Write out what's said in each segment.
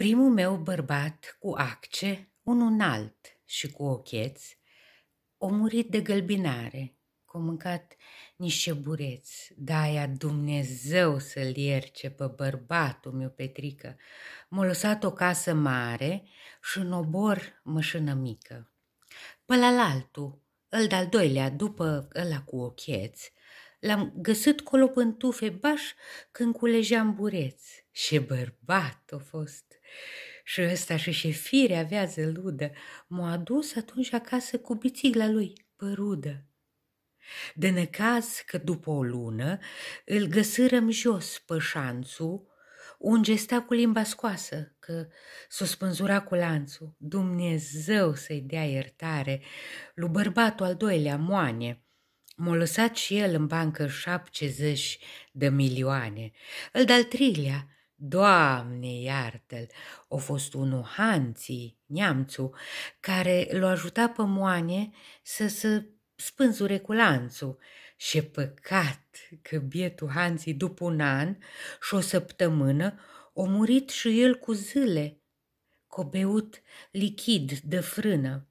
Primul meu bărbat cu acce, un înalt și cu ocheți, o murit de gălbinare, cu mâncat niște bureți. De-aia Dumnezeu să-l ierce pe bărbatul meu, Petrică. M-a lăsat o casă mare și un obor mășână mică. Pe la altul, îl de-al doilea, după ăla cu ocheți, L-am găsit colo în baș când culegeam bureț. Și bărbat a fost. Și ăsta și șefire avea zăludă. M-a adus atunci acasă cu bițigla lui, părudă. De necaz că după o lună îl găsârăm jos pe șanțu, unde sta cu limba scoasă, că s-o spânzura cu lanțul. Dumnezeu să-i dea iertare, lui bărbatul al doilea moane, M-a lăsat și el în bancă 70 de milioane. Îl de-al treilea, Doamne iartă-l, a fost unul Hanții, neamțu, care l-a ajutat pe moane să se spânzure cu lanțul. Și păcat că bietul Hanții după un an și o săptămână o murit și el cu zile, cobeut lichid de frână.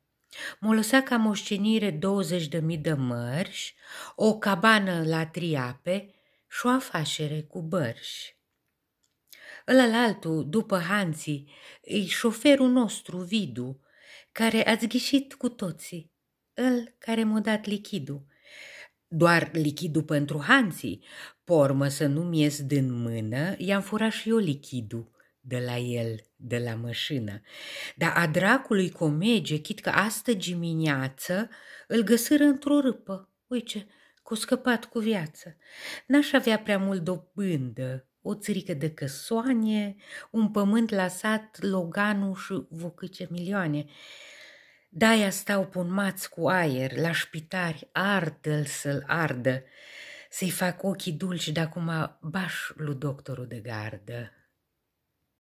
M-a lăsat ca moștenire 20.000 de mărși, o cabană la triape și o afacere cu bărși. Ălălaltul, după Hanții, îi șoferul nostru, Vidu, care ați ghișit cu toții, îl care m-a dat lichidul. Doar lichidul pentru Hanții, pormă să nu-mi ies din mână, i-am furat și eu lichidul de la el, de la mașină. Dar a dracului comege, chit că astă dimineață îl găsiră într-o râpă. Uite, cu scăpat cu viață. N-aș avea prea mult dobândă, o țirică de căsoane, un pământ lăsat, loganul și văcâce milioane. Daia aia stau punmați cu aer, la șpitari, ardă să-l ardă, să-i fac ochii dulci de acum baș lui doctorul de gardă.